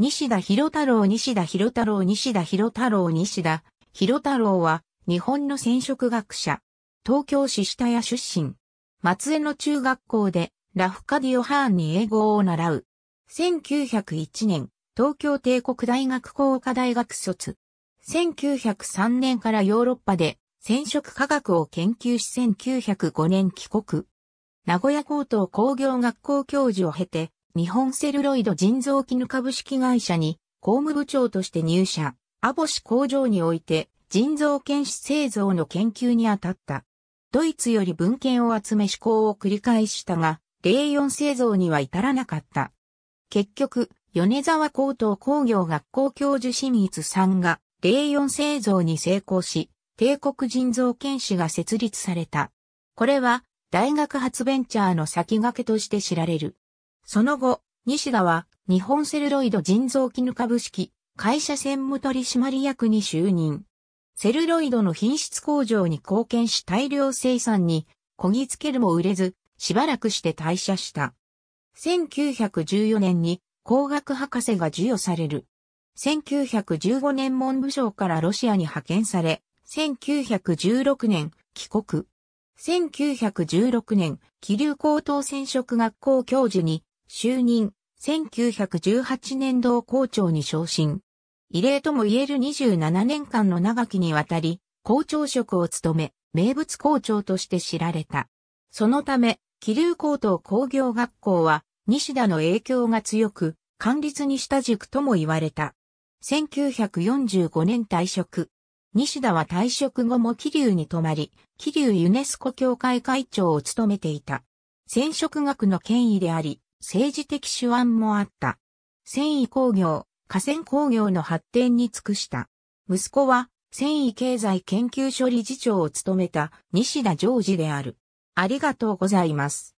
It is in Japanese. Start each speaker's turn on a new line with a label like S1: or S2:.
S1: 西田博太郎西田博太郎西田博太郎西田博太郎は日本の染色学者。東京市下屋出身。松江の中学校でラフカディオ・ハーンに英語を習う。1901年、東京帝国大学工科大学卒。1903年からヨーロッパで染色科学を研究し1905年帰国。名古屋高等工業学校教授を経て、日本セルロイド人造絹株式会社に公務部長として入社、アボシ工場において人造検視製造の研究に当たった。ドイツより文献を集め試行を繰り返したが、04製造には至らなかった。結局、米沢高等工業学校教授清水さんが04製造に成功し、帝国人造検視が設立された。これは大学発ベンチャーの先駆けとして知られる。その後、西田は日本セルロイド人造絹株式会社専務取締役に就任。セルロイドの品質向上に貢献し大量生産にこぎつけるも売れず、しばらくして退社した。1914年に工学博士が授与される。1915年文部省からロシアに派遣され、1916年帰国。1916年、気流高等染色学校教授に就任、1918年度校長に昇進。異例とも言える27年間の長きにわたり、校長職を務め、名物校長として知られた。そのため、気流高等工業学校は、西田の影響が強く、管理にした塾とも言われた。1945年退職。西田は退職後も気流に泊まり、気流ユネスコ協会会長を務めていた。染色学の権威であり、政治的手腕もあった。繊維工業、河川工業の発展に尽くした。息子は繊維経済研究所理事長を務めた西田常治である。ありがとうございます。